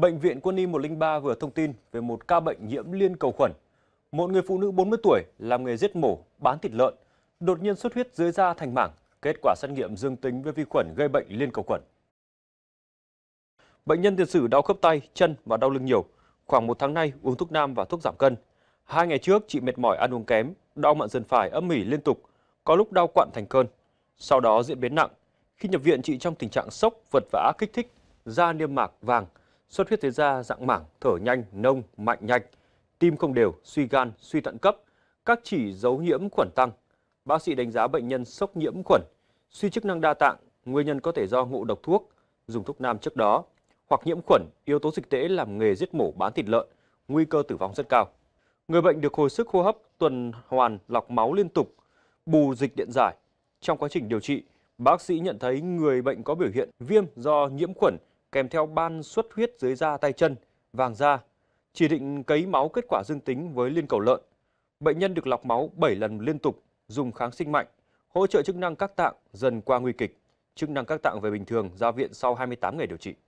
Bệnh viện Quân y 103 vừa thông tin về một ca bệnh nhiễm liên cầu khuẩn. Một người phụ nữ 40 tuổi làm nghề giết mổ, bán thịt lợn, đột nhiên xuất huyết dưới da thành mảng, kết quả xét nghiệm dương tính với vi khuẩn gây bệnh liên cầu khuẩn. Bệnh nhân tiền sử đau khớp tay, chân và đau lưng nhiều. Khoảng một tháng nay uống thuốc nam và thuốc giảm cân. Hai ngày trước chị mệt mỏi ăn uống kém, đau mạn dần phải âm ỉ liên tục, có lúc đau quặn thành cơn. Sau đó diễn biến nặng. Khi nhập viện chị trong tình trạng sốc, vật vã kích thích, da niêm mạc vàng, xuất huyết thế da dạng mảng, thở nhanh, nông, mạnh nhanh, tim không đều, suy gan, suy thận cấp, các chỉ dấu nhiễm khuẩn tăng. Bác sĩ đánh giá bệnh nhân sốc nhiễm khuẩn, suy chức năng đa tạng, nguyên nhân có thể do ngộ độc thuốc, dùng thuốc nam trước đó, hoặc nhiễm khuẩn, yếu tố dịch tễ làm nghề giết mổ bán thịt lợn, nguy cơ tử vong rất cao. Người bệnh được hồi sức hô hấp, tuần hoàn lọc máu liên tục, bù dịch điện giải. Trong quá trình điều trị, bác sĩ nhận thấy người bệnh có biểu hiện viêm do nhiễm khuẩn kèm theo ban xuất huyết dưới da tay chân, vàng da, chỉ định cấy máu kết quả dương tính với liên cầu lợn. Bệnh nhân được lọc máu 7 lần liên tục, dùng kháng sinh mạnh, hỗ trợ chức năng các tạng dần qua nguy kịch, chức năng các tạng về bình thường ra viện sau 28 ngày điều trị.